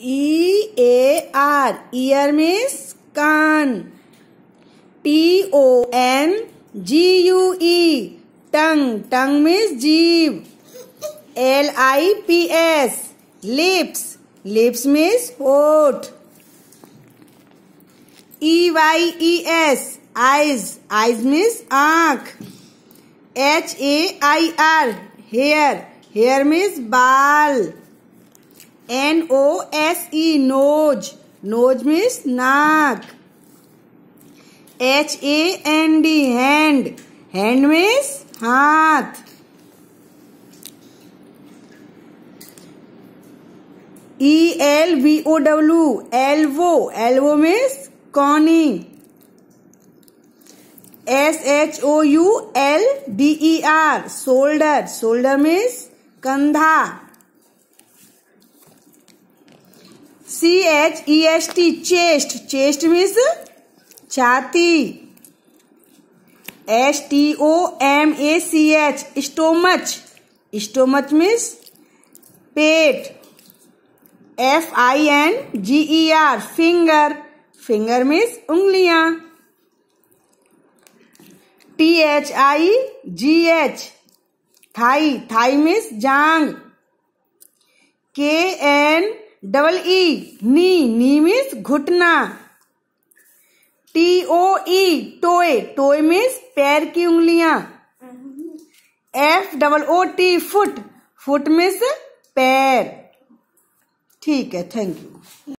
E A R ear means कान T O N G U E tongue tongue means जीव L I P S lips lips means होठ E Y E S eyes eyes means आंख H A I R hair hair means बाल N O S E nose nose means नाक H A N D hand hand means हाथ E L V O W elbow elbow means कॉनी S H O U L D E R shoulder shoulder means कंधा C H E S T chest chest means छाती S T O M A C H stomach stomach means पेट F I N G E R finger finger means उंगलिया T H I G H thigh thigh means जांग K N double E knee knee means घुटना T O E toe toe means पैर की उंगलियां F double O T foot foot means पैर ठीक है thank you